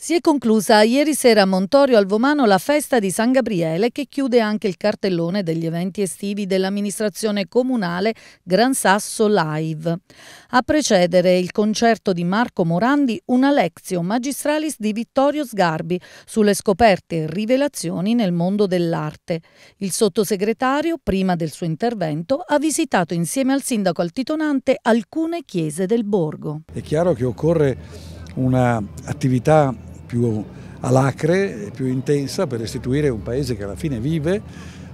Si è conclusa ieri sera a Montorio Alvomano la festa di San Gabriele che chiude anche il cartellone degli eventi estivi dell'amministrazione comunale Gran Sasso Live. A precedere il concerto di Marco Morandi, una lezione magistralis di Vittorio Sgarbi sulle scoperte e rivelazioni nel mondo dell'arte. Il sottosegretario, prima del suo intervento, ha visitato insieme al sindaco altitonante alcune chiese del borgo. È chiaro che occorre un'attività più alacre, e più intensa per restituire un paese che alla fine vive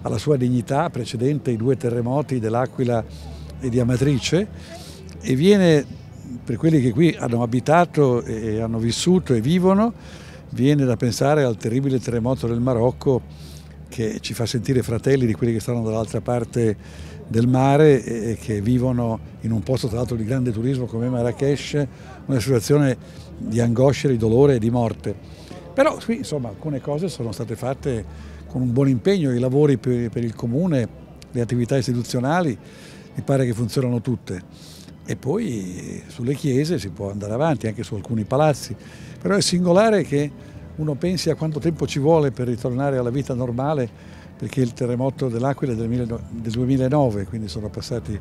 alla sua dignità precedente i due terremoti dell'Aquila e di Amatrice e viene, per quelli che qui hanno abitato e hanno vissuto e vivono, viene da pensare al terribile terremoto del Marocco che ci fa sentire fratelli di quelli che stanno dall'altra parte del mare e che vivono in un posto tra l'altro di grande turismo come Marrakesh, una situazione di angoscia, di dolore e di morte. Però qui insomma alcune cose sono state fatte con un buon impegno, i lavori per, per il comune, le attività istituzionali, mi pare che funzionano tutte. E poi sulle chiese si può andare avanti, anche su alcuni palazzi, però è singolare che uno pensi a quanto tempo ci vuole per ritornare alla vita normale, perché il terremoto dell'Aquila è del 2009, quindi sono passati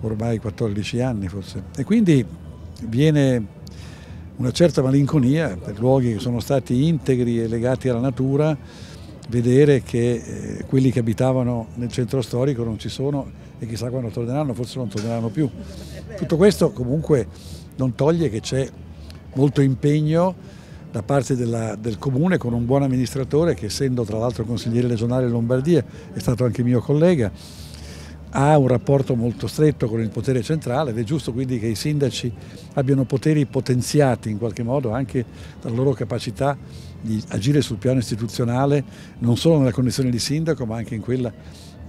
ormai 14 anni forse. E quindi viene una certa malinconia per luoghi che sono stati integri e legati alla natura, vedere che eh, quelli che abitavano nel centro storico non ci sono e chissà quando torneranno, forse non torneranno più. Tutto questo comunque non toglie che c'è molto impegno da parte della, del comune con un buon amministratore che essendo tra l'altro consigliere regionale Lombardia è stato anche mio collega, ha un rapporto molto stretto con il potere centrale ed è giusto quindi che i sindaci abbiano poteri potenziati in qualche modo anche dalla loro capacità di agire sul piano istituzionale non solo nella condizione di sindaco ma anche in quella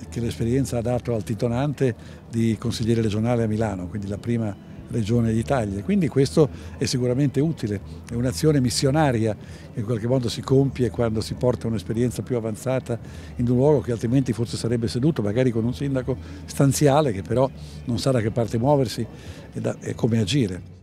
che l'esperienza ha dato al titonante di consigliere regionale a Milano, quindi la prima regione d'Italia. Quindi questo è sicuramente utile, è un'azione missionaria che in qualche modo si compie quando si porta un'esperienza più avanzata in un luogo che altrimenti forse sarebbe seduto, magari con un sindaco stanziale che però non sa da che parte muoversi e, da, e come agire.